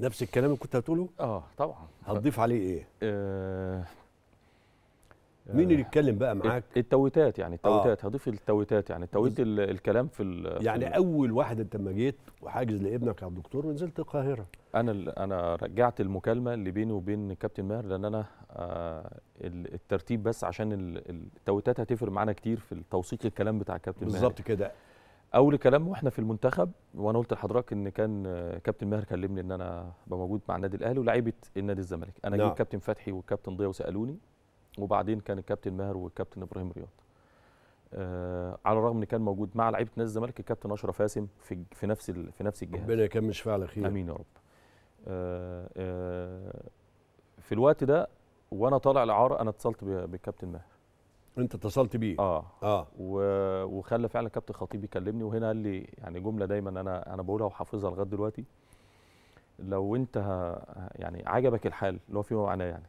نفس الكلام اللي كنت هتقوله؟ اه طبعا هتضيف عليه ايه؟ آه مين اللي آه، يتكلم بقى معاك؟ التويتات يعني التويتات آه. هضيف التويتات يعني تويت الكلام في يعني في اول واحد انت لما جيت وحاجز لابنك على الدكتور ونزلت القاهره انا انا رجعت المكالمه اللي بيني وبين كابتن ماهر لان انا آه الترتيب بس عشان التويتات هتفرق معانا كتير في توثيق الكلام بتاع كابتن ماهر بالظبط كده اول كلام واحنا في المنتخب وانا قلت لحضرتك ان كان آه، كابتن ماهر كلمني ان انا موجود مع النادي الاهلي ولاعيبه النادي الزمالك انا جيت نعم. كابتن فتحي والكابتن ضياء وسالوني وبعدين كان الكابتن ماهر والكابتن ابراهيم رياض آه على الرغم ان كان موجود مع لعيبه نادي الزمالك الكابتن اشرف قاسم في في نفس في نفس الجهاز ربنا يكمل شفاعه على خير امين يا رب آه آه في الوقت ده وانا طالع الاعاره انا اتصلت بالكابتن ماهر انت اتصلت بيه اه اه و... وخلى فعلا كابتن خطيب يكلمني وهنا قال لي يعني جمله دايما انا انا بقولها وحافظها لغايه دلوقتي لو انت يعني عجبك الحال اللي هو فيه معناه يعني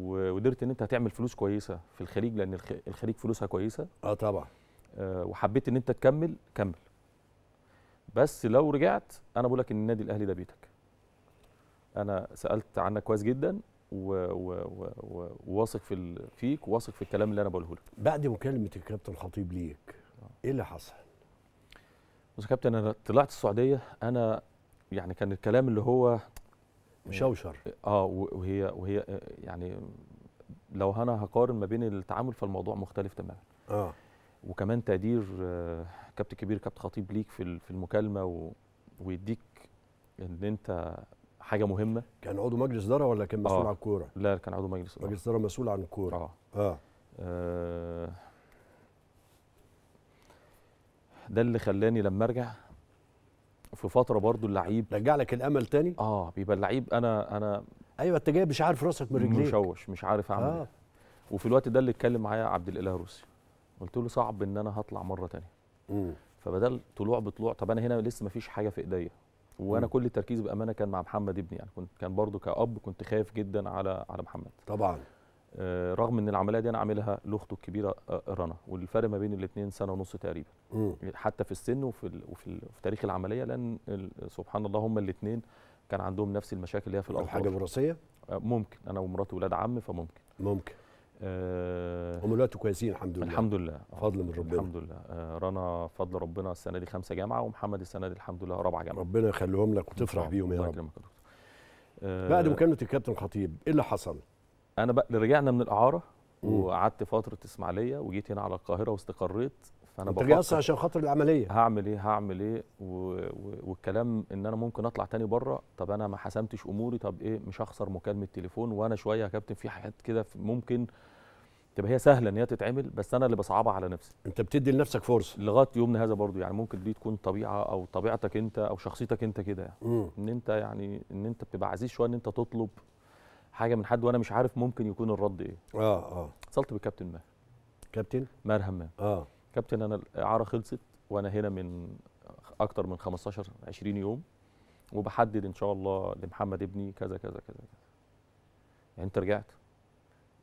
وقدرت ان انت هتعمل فلوس كويسه في الخليج لان الخليج فلوسها كويسه اه طبعا آه وحبيت ان انت تكمل كمل بس لو رجعت انا بقول لك ان النادي الاهلي ده بيتك انا سالت عنك كويس جدا وواثق في فيك وواثق في الكلام اللي انا بقوله لك بعد مكالمه الكابتن الخطيب ليك ايه اللي حصل بص يا كابتن انا طلعت السعوديه انا يعني كان الكلام اللي هو مشوشر اه وهي وهي يعني لو انا هقارن ما بين التعامل فالموضوع مختلف تماما اه وكمان تقدير آه، كابتن كبير كابتن خطيب ليك في في المكالمه ويديك ان انت حاجه مهمه كان عضو مجلس اداره ولا كان مسؤول آه. عن الكوره لا كان عضو مجلس اداره مجلس اداره مسؤول عن الكوره آه. آه. اه ده اللي خلاني لما ارجع في فتره برضو اللعيب رجع لك الامل تاني اه بيبقى اللعيب انا انا ايوه انت جاي مش عارف راسك من رجليك مشوش مش عارف اعمل آه. إيه. وفي الوقت ده اللي اتكلم معايا عبد الاله روسي قلت له صعب ان انا هطلع مره تانية مم. فبدل طلوع بطلوع طب انا هنا لسه ما فيش حاجه في ايديا وانا كل التركيز بامانه كان مع محمد ابني يعني كنت كان برضو كاب كنت خايف جدا على على محمد طبعا آه رغم ان العمليه دي انا عاملها لاخته الكبيره آه رنا والفرق ما بين الاثنين سنه ونص تقريبا مم. حتى في السن وفي ال وفي, ال وفي تاريخ العمليه لان سبحان الله هم الاثنين كان عندهم نفس المشاكل اللي هي في الاطفال حاجه وراثيه آه ممكن انا ومراتي ولاد عم فممكن ممكن آه هم دلوقتي كويسين الحمد لله الحمد لله آه، فضل من ربنا الحمد لله آه، رنا فضل ربنا السنه دي خمسه جامعه ومحمد السنه دي الحمد لله رابعه جامعه ربنا يخليهم لك وتفرح بيهم يا رب آه بعد مكالمه الكابتن خطيب ايه اللي حصل؟ انا بقى رجعنا من الاعاره وقعدت فتره اسماعيليه وجيت هنا على القاهره واستقريت فانا انت عشان خاطر العمليه هعمل ايه هعمل ايه و... و... والكلام ان انا ممكن اطلع تاني بره طب انا ما حسمتش اموري طب ايه مش هخسر مكالمه تليفون وانا شويه يا كابتن في حاجات كده ممكن تبقى هي سهله ان هي تتعمل بس انا اللي بصعبها على نفسي انت بتدي لنفسك فرصه لغايه يومنا هذا برضو يعني ممكن دي تكون طبيعه او طبيعتك انت او شخصيتك انت كده يعني. ان انت يعني ان انت بتبقى عزيز شويه ان انت تطلب حاجه من حد وانا مش عارف ممكن يكون الرد ايه اه اه اتصلت بالكابتن ماهر كابتن ماهر همام اه كابتن انا الاعاره خلصت وانا هنا من اكتر من 15 20 يوم وبحدد ان شاء الله لمحمد ابني كذا كذا كذا يعني انت رجعت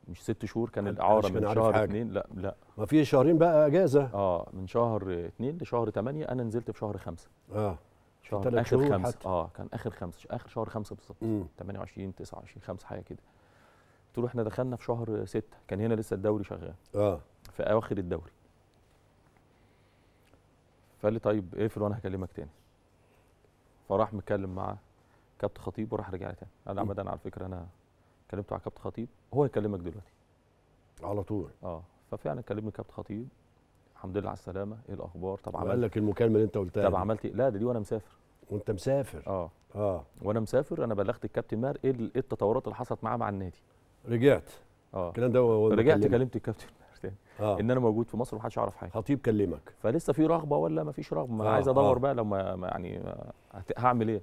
مش ست شهور كان الاعاره من شهر حاجة. اتنين لا لا ما في شهرين بقى اجازه اه من شهر اتنين لشهر تمانية انا نزلت في شهر خمسة اه شهر اخر خمسة حتى. اه كان اخر خمسة اخر شهر خمسة بالظبط 28 29 5 حاجه كده قلت له احنا دخلنا في شهر ستة كان هنا لسه الدوري شغال اه في اواخر الدوري فقال لي طيب اقفل وانا هكلمك تاني فراح مكلم مع كابتن خطيب وراح رجع لي تاني انا على فكره انا كلمته مع كابتن خطيب هو يكلمك دلوقتي على طول اه ففعلا كلمني كابتن خطيب الحمد لله على السلامه ايه الاخبار طب عمل لك المكالمه اللي انت قلتها طب عملت إيه؟ لا ده دي وانا مسافر وانت مسافر اه اه وانا مسافر انا بلغت الكابتن ماهر ايه, إيه التطورات اللي حصلت معاه مع النادي رجعت اه الكلام ده رجعت كلمت الكابتن تاني آه. ان انا موجود في مصر ومحدش يعرف حاجه خطيب كلمك فلسه في رغبه ولا ما فيش رغبه ما آه. عايز ادور آه. بقى لما يعني هعمل ايه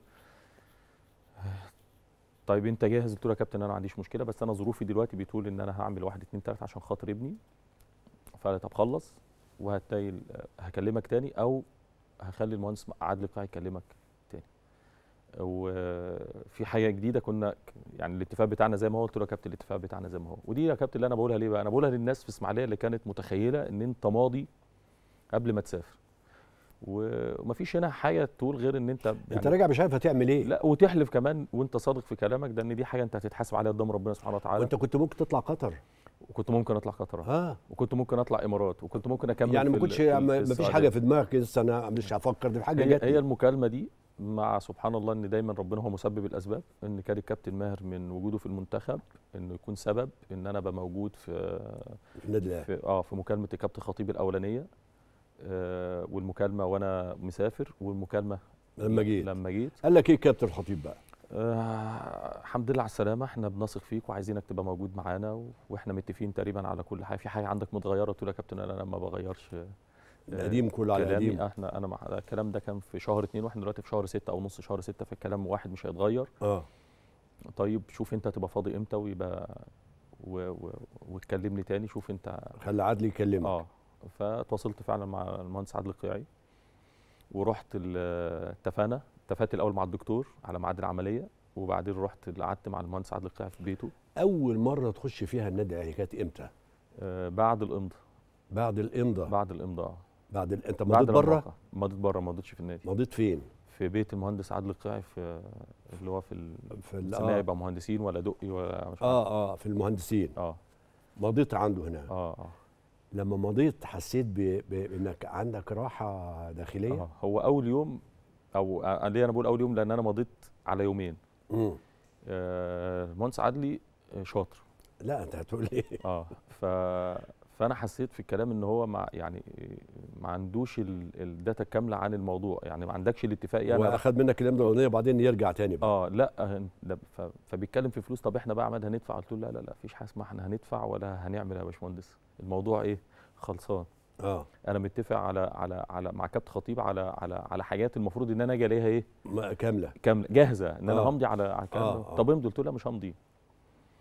طيب انت جاهز قلت له يا كابتن انا ما عنديش مشكله بس انا ظروفي دلوقتي بتقول ان انا هعمل واحد اتنين تلاته عشان خاطر ابني فقال طب خلص وهتلاقي هكلمك تاني او هخلي المهندس عادل بتاعي يكلمك تاني وفي حاجه جديده كنا يعني الاتفاق بتاعنا زي ما هو قلت له يا كابتن الاتفاق بتاعنا زي ما هو ودي يا كابتن اللي انا بقولها ليه بقى انا بقولها للناس في اسماعيليه اللي كانت متخيله ان انت ماضي قبل ما تسافر ومفيش هنا حاجه تقول غير ان انت يعني انت راجع مش عارف هتعمل ايه لا وتحلف كمان وانت صادق في كلامك ده ان دي حاجه انت هتتحاسب عليها قدام ربنا سبحانه وتعالى وانت كنت ممكن تطلع قطر وكنت ممكن اطلع قطر اه وكنت ممكن اطلع امارات وكنت ممكن اكمل يعني ما كنتش ما فيش حاجه في دماغك لسه انا مش هفكر دي حاجه هي, هي المكالمه دي مع سبحان الله ان دايما ربنا هو مسبب الاسباب ان كان الكابتن ماهر من وجوده في المنتخب انه يكون سبب ان انا ابقى موجود في النادي في اه في مكالمه الكابتن خطيب الاولانيه آه والمكالمه وانا مسافر والمكالمه لما جيت لما جيت قال لك ايه الكابتن خطيب بقى؟ آه الحمد لله على السلامه احنا بنثق فيك وعايزينك تبقى موجود معانا واحنا متفقين تقريبا على كل حاجه في حاجه عندك متغيره قلت له يا كابتن انا ما بغيرش القديم آه، كله على القديم احنا انا مع الكلام ده كان في شهر اثنين واحنا دلوقتي في شهر ستة او نص شهر ستة فالكلام واحد مش هيتغير اه طيب شوف انت تبقى فاضي امتى ويبقى و... و... وتكلمني تاني شوف انت خلي عدلي يكلمك اه فتواصلت فعلا مع المهندس عادل القيعي ورحت اتفقنا اتفقت الاول مع الدكتور على ميعاد العمليه وبعدين رحت قعدت مع المهندس عادل القيعي في بيته اول مره تخش فيها النادي الاهلي يعني كانت امتى آه بعد الامضاء بعد الامضاء بعد الامضاء بعد ال... انت مضيت بره؟ مضيت بره ما مضيتش في النادي مضيت فين؟ في بيت المهندس عادل القاعي في اللي هو في, ال... في ال... آه. يبقى مهندسين ولا دقي ولا مش اه اه في المهندسين اه مضيت عنده هنا اه اه لما مضيت حسيت بانك عندك راحه داخليه آه. هو اول يوم او آه، ليه انا بقول اول يوم لان انا مضيت على يومين امم آه المهندس عدلي شاطر لا انت هتقول ايه اه ف فانا حسيت في الكلام ان هو مع يعني ما عندوش الداتا الكامله عن الموضوع يعني ما عندكش الاتفاق يعني واخد منك كلام الاولانيه وبعدين يرجع تاني بقى. اه لا فبيتكلم في فلوس طب احنا بقى عماد هندفع قلت له لا لا لا فيش حاجه اسمها احنا هندفع ولا هنعمل يا باشمهندس الموضوع ايه خلصان اه انا متفق على على على مع كابتن خطيب على على على حاجات المفروض ان انا اجي الاقيها ايه كامله كامله جاهزه ان انا آه. همضي على على الكلام آه. آه. طب امضي قلت له لا مش همضي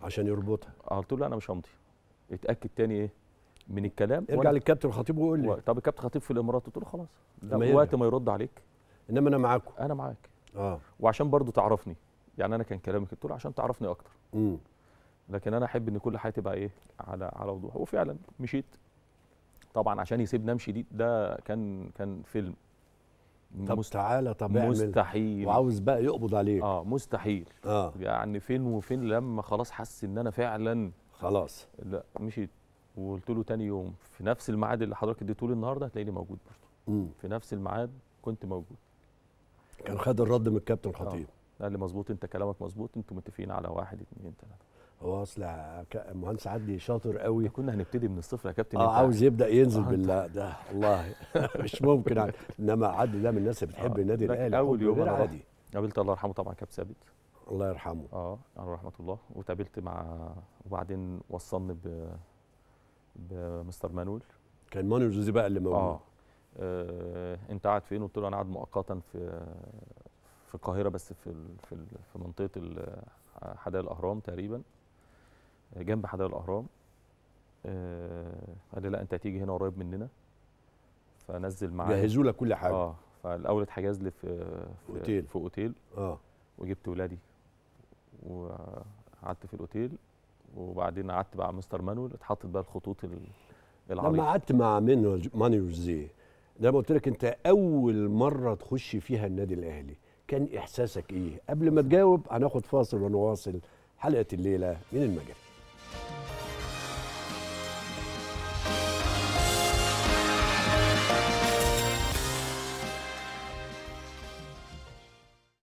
عشان يربطها آه، قلت له لا انا مش همضي اتاكد تاني ايه من الكلام ارجع للكابتن الخطيب وقول لي طب الكابتن الخطيب في الامارات قلت له خلاص وقت ما يرد عليك انما انا معاكم انا معاك اه وعشان برضو تعرفني يعني انا كان كلامي قلت له عشان تعرفني اكتر امم لكن انا احب ان كل حاجه تبقى ايه على على وضوح وفعلا مشيت طبعا عشان يسيبني امشي دي ده كان كان فيلم طب مست... تعالى طب مستحيل وعاوز بقى يقبض عليك اه مستحيل اه يعني فين وفين لما خلاص حس ان انا فعلا خلاص لا مشيت وقلت له تاني يوم في نفس الميعاد اللي حضرتك اديته لي النهارده هتلاقيني موجود برضه في نفس الميعاد كنت موجود كان خد الرد من الكابتن خطيب آه. قال لي مظبوط انت كلامك مظبوط انتوا متفقين على واحد اثنين ثلاثه هو اصل المهندس عدلي شاطر قوي كنا هنبتدي من الصفر يا كابتن اه عاوز يبدا ينزل آه بالله ده والله مش ممكن انما عدلي ده من الناس اللي بتحب آه. النادي الاهلي اول يوم انا عادي قابلت الله يرحمه طبعا كاب ثابت الله يرحمه اه رحمه الله وتقابلت مع وبعدين وصلني ب بمستر مانويل كان مانويل جوزي بقى اللي موجود آه. آه. انت قاعد فين قلت له انا قاعد مؤقتا في في القاهره بس في في, في منطقه حدائق الاهرام تقريبا جنب حدائق الاهرام آه قال لي لا انت هتيجي هنا قريب مننا فنزل معايا جهزوا لك كل حاجه اه فالاول اتحجز لي في في اوتيل في اوتيل اه وجبت ولادي وقعدت في الاوتيل وبعدين قعدت مع مستر مانويل اتحطت بقى الخطوط العريضه لما قعدت مع مانويل زي زي ما قلت لك انت اول مره تخش فيها النادي الاهلي كان احساسك ايه قبل ما تجاوب هناخد فاصل ونواصل حلقه الليله من المجال